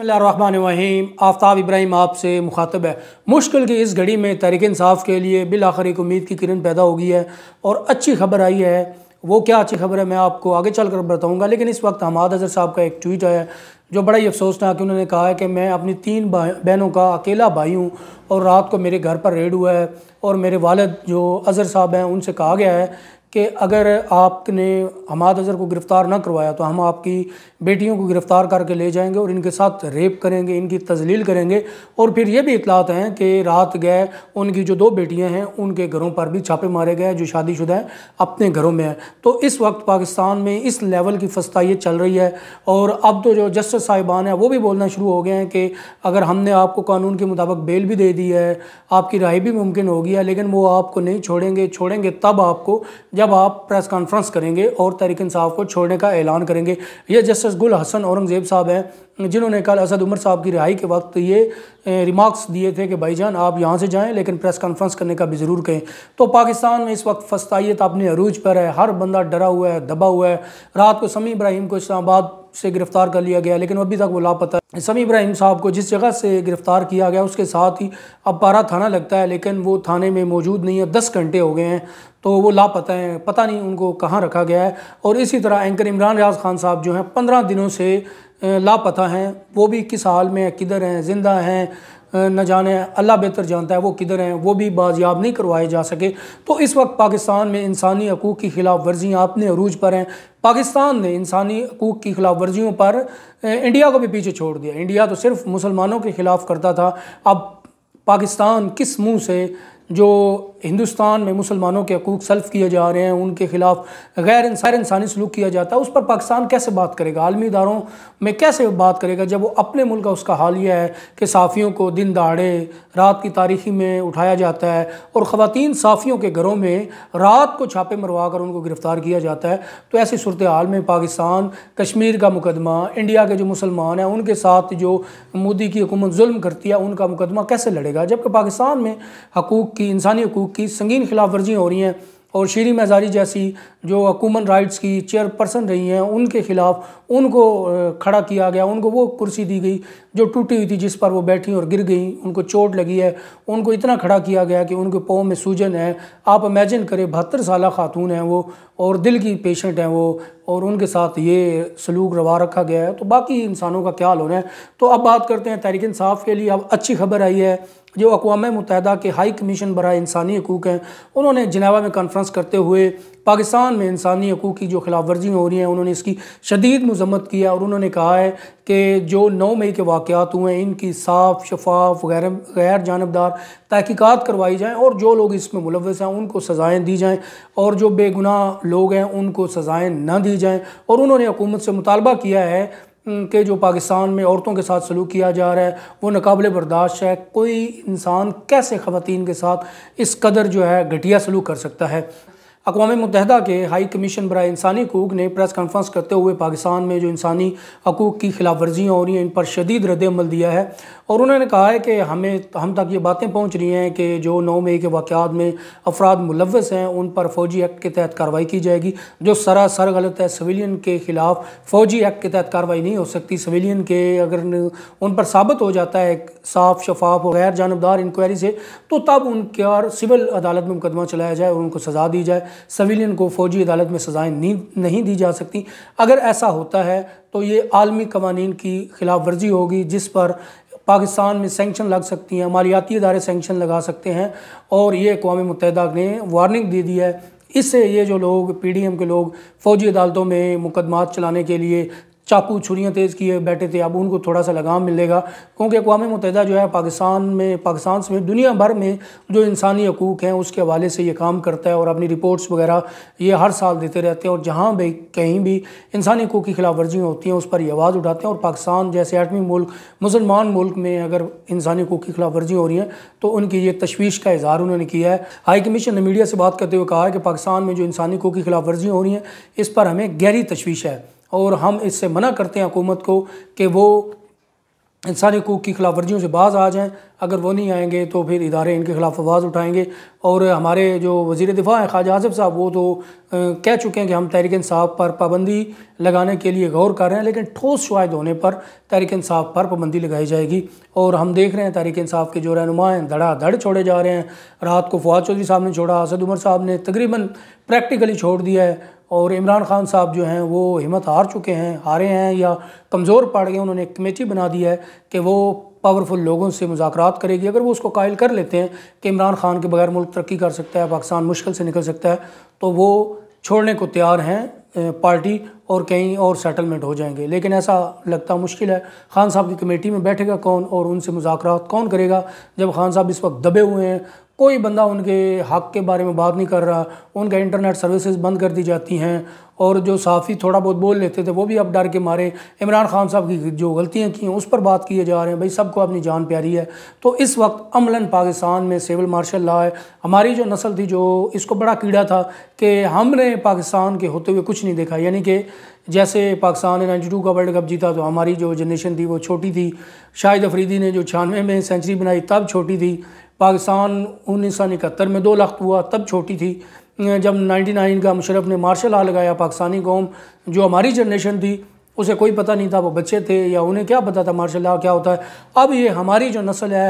रहीम आफ्ताब इब्राहिम आपसे मुखातब है मुश्किल की इस घड़ी में तहरीक इंसाफ के लिए आखिर एक उम्मीद की किरण पैदा हो गई है और अच्छी खबर आई है वो क्या अच्छी खबर है मैं आपको आगे चल कर बताऊँगा लेकिन इस वक्त हमाद अजहर साहब का एक ट्वीट आया जो बड़ा ही अफसोसनाक उन्होंने कहा है कि मैं अपनी तीन बहनों का अकेला भाई हूँ और रात को मेरे घर पर रेड हुआ है और मेरे वालद जो अजहर साहब हैं उनसे कहा गया है कि अगर आपने हमाद अजहर को गिरफ़्तार ना करवाया तो हम आपकी बेटियों को गिरफ़्तार करके ले जाएंगे और इनके साथ रेप करेंगे इनकी तजलील करेंगे और फिर ये भी इतलात हैं कि रात गए उनकी जो दो बेटियां हैं उनके घरों पर भी छापे मारे गए जो शादीशुदा हैं अपने घरों में हैं तो इस वक्त पाकिस्तान में इस लेवल की फस्ताइत चल रही है और अब तो जो जस्टिस साहिबान हैं वो भी बोलना शुरू हो गए हैं कि अगर हमने आपको कानून के मुताबिक बेल भी दे दी है आपकी रहाई भी मुमकिन होगी है लेकिन वो आपको नहीं छोड़ेंगे छोड़ेंगे तब आपको जब आप प्रेस कॉन्फ्रेंस करेंगे और तहरीक इंसाफ को छोड़ने का ऐलान करेंगे ये जस्टिस गुल हसन औरंगज़ेब साहब हैं जिन्होंने कल असद उमर साहब की रिहाई के वक्त ये रिमार्क्स दिए थे कि भाईजान आप यहाँ से जाएं लेकिन प्रेस कॉन्फ्रेंस करने का भी ज़रूर कहें तो पाकिस्तान में इस वक्त फस्ताइत अपने अरूज पर है हर बंदा डरा हुआ है दबा हुआ है रात को समी इब्राहिम को इस्लामाबाद से गिरफ़्तार कर लिया गया लेकिन अभी तक वो लापता है समी इब्राहिम साहब को जिस जगह से गिरफ़्तार किया गया उसके साथ ही अब पारा थाना लगता है लेकिन वो थाने में मौजूद नहीं है दस घंटे हो गए हैं तो वो लापता हैं पता नहीं उनको कहाँ रखा गया है और इसी तरह एंकर इमरान रियाज खान साहब जो हैं पंद्रह दिनों से लापता हैं वो भी किस हाल में किधर हैं ज़िंदा हैं न जाने अल्लाह बेहतर जानता है वो किधर हैं वो भी बाजियाब नहीं करवाए जा सके तो इस वक्त पाकिस्तान में इंसानी हकूक़ की खिलाफ वर्जियाँ अपने अरूज पर हैं पाकिस्तान ने इंसानी हकूक़ की खिलाफ वर्जियों पर इंडिया को भी पीछे छोड़ दिया इंडिया तो सिर्फ मुसलमानों के ख़िलाफ़ करता था अब पाकिस्तान किस मुँह से जो हिंदुस्तान में मुसलमानों के हकूक सल्फ़ किए जा रहे हैं उनके ख़िलाफ़ गैर इंसान इंसानी सलूक किया जाता है उस पर पाकिस्तान कैसे बात करेगा आलमी इदारों में कैसे बात करेगा जब वो अपने मुल्क का उसका हाल यह है कि साफ़ियों को दिन दहाड़े रात की तारीखी में उठाया जाता है और ख़वान साफ़ियों के घरों में रात को छापे मरवा कर उनको गिरफ़्तार किया जाता है तो ऐसी सूरत हाल में पाकिस्तान कश्मीर का मुकदमा इंडिया के जो मुसलमान हैं उनके साथ जो मोदी की हुकूमत जुल्म करती है उनका मुकदमा कैसे लड़ेगा जबकि पाकिस्तान में हकूक़ की इंसानी हकूक़ की संगीन खिलाफ वर्जियाँ हो रही हैं और शीरी मजारी जैसी जो हकूमन राइट्स की चेयरपर्सन रही हैं उनके ख़िलाफ़ उनको खड़ा किया गया उनको वो कुर्सी दी गई जो टूटी हुई थी जिस पर वो बैठी और गिर गई उनको चोट लगी है उनको इतना खड़ा किया गया कि उनके पाँव में सूजन है आप इमेजिन करें बहत्तर साल खातून हैं वो और दिल की पेशेंट हैं वो और उनके साथ ये सलूक रवा रखा गया है तो बाकी इंसानों का क्या हाल होना है तो अब बात करते हैं तहरीक इंसाफ के लिए अब अच्छी खबर आई है जो अकवा मुतहदा के हाई कमीशन बरए इंसानी हकूक़ हैं उन्होंने जनेवा में कॉन्फ्रेंस करते हुए पाकिस्तान में इंसानी हकूक़ की जो खिलाफ वर्जियाँ हो रही हैं उन्होंने इसकी शदीद मजम्मत किया और उन्होंने कहा है कि जो नौ मई के वाक़ात हुए हैं इनकी साफ शफाफ गैर गैर जानबदार तहकीक़ात करवाई जाएँ और जो लोग इसमें मुलवस हैं उनको सज़ाएँ दी जाएँ और जो बेगुनाह लोग हैं उनको सज़ाएँ ना दी जाएँ और उन्होंने हुकूमत से मुतालबा किया है के जो पाकिस्तान में औरतों के साथ सलूक किया जा रहा है वो नाकबिल बर्दाश्त है कोई इंसान कैसे ख़वान के साथ इस कदर जो है घटिया सलूक कर सकता है अकवा मुतहदा के हाई कमीशन बर इंसानी हकूक ने प्रेस कॉन्फ्रेंस करते हुए पाकिस्तान में जो इंसानी हकूक की खिलाफ वर्जियाँ हो रही हैं इन पर शदीद रद्दमल दिया है और उन्होंने कहा है कि हमें हम तक ये बातें पहुँच रही हैं कि जो नौ मई के वाक़ात में अफराद मुलवस हैं उन पर फ़ौजी एक्ट के तहत कार्रवाई की जाएगी जो सरासर गलत है सविलियन के ख़िलाफ़ फ़ौजी एक्ट के तहत कार्रवाई नहीं हो सकती सविलियन के अगर उन पर साबित हो जाता है साफ़ शफाफ और गैर जानबदार इंक्वायरी से तो तब उनके और सिविल अदालत में मुकदमा चलाया जाए और उनको सज़ा दी जाए सविलियन को फौजी अदालत में सज़ाएँ नहीं दी जा सकती अगर ऐसा होता है तो ये आलमी कवानीन की खिलाफ वर्जी होगी जिस पर पाकिस्तान में सेंक्शन लग सकती हैं मालियाती इदारे सेंक्शन लगा सकते हैं और ये अकवा मुतहदा ने वार्निंग दे दी है इससे ये जो लोग पी डी एम के लोग फ़ौजी अदालतों में मुकदमात चलाने के लिए चाकू छुरियाँ तेज़ किए बैठे थे अब उनको थोड़ा सा लगाम मिलेगा क्योंकि अकवा मुतहदा जो है पाकिस्तान में पाकिस्तान समेत दुनिया भर में जो इंसानी हकूक़ हैं उसके हवाले से ये काम करता है और अपनी रिपोर्ट्स वगैरह ये हर साल देते रहते हैं और जहाँ भी कहीं भी इंसानी हकूक़ की खिलाफ वर्जियाँ होती हैं उस पर ये आवाज़ उठाते हैं और पाकिस्तान जैसे आठवीं मुल्क मुसलमान मुल्क में अगर इंसानी हकूक़ की खिलाफ वर्जियाँ हो रही हैं तो उनकी ये तशवीश का इजहार उन्होंने किया है हाई कमीशन ने मीडिया से बात करते हुए कहा है कि पाकिस्तान में जो इंसानी हकूक़ की खिलाफ वर्जियाँ हो रही हैं इस पर हमें गहरी तशवीश है और हम इससे मना करते हैं हुकूमत को कि वो इंसानी हकूक़ की खिलाफ वर्जियों से बाज आ जाएँ अगर वो नहीं आएंगे तो फिर इदारे इनके खिलाफ आवाज़ उठाएंगे और हमारे जो वजीर दिफ़ा हैं ख्वाजा आसिफ साहब वो तो कह चुके हैं कि हम तहरीक इंसाफ पर पाबंदी लगाने के लिए गौर कर रहे हैं लेकिन ठोस शवाद होने पर तहरीक इंसाफ पर पाबंदी लगाई जाएगी और हम देख रहे हैं तहरीक इंसाफ के जो रहनुमा हैं धड़ाधड़ छोड़े जा रहे हैं रात को फवाद चौधरी साहब ने छोड़ा असद उमर साहब ने तकरीबन प्रैक्टिकली छोड़ दिया है और इमरान खान साहब जो हैं वो हिम्मत हार चुके हैं हारे हैं या कमज़ोर पड़ गए उन्होंने एक कमेटी बना दी है कि वो पावरफुल लोगों से मुजाकर करेगी अगर वो उसको कायल कर लेते हैं कि इमरान खान के बगैर मुल्क तरक्की कर सकता है पाकिस्तान मुश्किल से निकल सकता है तो वो छोड़ने को तैयार हैं पार्टी और कहीं और सेटलमेंट हो जाएंगे लेकिन ऐसा लगता मुश्किल है खान साहब की कमेटी में बैठेगा कौन और उनसे मुजाकर कौन करेगा जब खान साहब इस वक्त दबे हुए हैं कोई बंदा उनके हक के बारे में बात नहीं कर रहा उनका इंटरनेट सर्विसेज बंद कर दी जाती हैं और जो साफ़ी थोड़ा बहुत बोल लेते थे वो भी अब डर के मारे इमरान खान साहब की जो गलतियाँ की हैं उस पर बात किए जा रहे हैं भाई सबको अपनी जान प्यारी है तो इस वक्त अमलन पाकिस्तान में सिविल मार्शल ला है हमारी जो नस्ल थी जो इसको बड़ा कीड़ा था कि हमने पाकिस्तान के होते हुए कुछ नहीं देखा यानी कि जैसे पाकिस्तान ने नाइन्टी टू का वर्ल्ड कप जीता तो हमारी जो जनरेशन थी वो छोटी थी शाहिद अफरीदी ने जो छियानवे में सेंचुरी बनाई तब छोटी थी पाकिस्तान उन्नीस में दो लख हुआ तब छोटी थी जब 99 का मुशरफ ने मार्शल आ लगाया पाकिस्तानी कौम जो हमारी जनरेशन थी उसे कोई पता नहीं था वो बच्चे थे या उन्हें क्या पता था मार्शल ला क्या होता है अब ये हमारी जो नस्ल है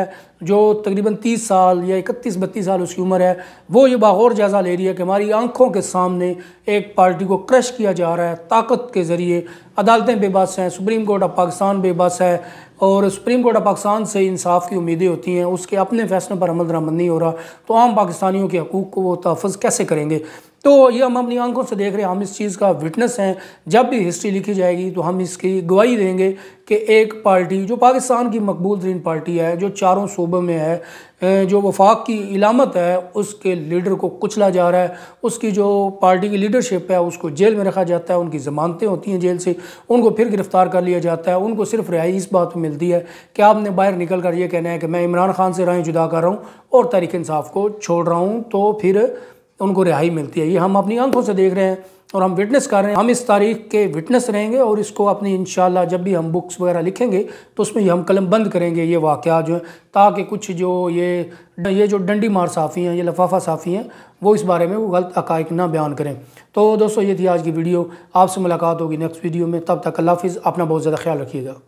जो तकरीबन 30 साल या इकतीस बत्तीस साल उसकी उम्र है वो ये बाहौर जायज़ा ले रही है कि हमारी आंखों के सामने एक पार्टी को क्रश किया जा रहा है ताकत के ज़रिए अदालतें बेबस हैं सुप्रीम कोर्ट ऑफ पाकिस्तान बेबस है और सुप्रीम कोर्ट ऑफ पाकिस्तान से इंसाफ की उम्मीदें होती हैं उसके अपने फैसलों पर अमल दरामद नहीं हो रहा तो आम पाकिस्तानियों के हकूक़ को वो तहफ़ कैसे करेंगे तो ये हम अपनी आंखों से देख रहे हैं हम इस चीज़ का विटनेस हैं जब भी हिस्ट्री लिखी जाएगी तो हम इसकी गवाही देंगे कि एक पार्टी जो पाकिस्तान की मकबूल तरीन पार्टी है जो चारों सूबों में है जो वफाक की इलामत है उसके लीडर को कुचला जा रहा है उसकी जो पार्टी की लीडरशिप है उसको जेल में रखा जाता है उनकी ज़मानतें होती हैं जेल से उनको फिर गिरफ़्तार कर लिया जाता है उनको सिर्फ रिहाई इस बात पर मिलती है कि आपने बाहर निकल कर ये कहना है कि मैं इमरान खान से राय जुदा कर रहा हूँ और तहरीक इंसाफ को छोड़ रहा हूँ तो फिर उनको रिहाई मिलती है ये हम अपनी आंखों से देख रहे हैं और हम विटनेस कर रहे हैं हम इस तारीख के विटनेस रहेंगे और इसको अपनी इन जब भी हम बुक्स वगैरह लिखेंगे तो उसमें ये हम कलम बंद करेंगे ये वाक़ जो है ताकि कुछ जो ये ये जो डंडी मार साफ़ी हैं ये लफाफा साफ़ी हैं वो इस बारे में वो गलत हक़ ना बयान करें तो दोस्तों ये थी आज की वीडियो आपसे मुलाकात होगी नेक्स्ट वीडियो में तब तक अल्लाह हाफिज़ अपना बहुत ज़्यादा ख्याल रखिएगा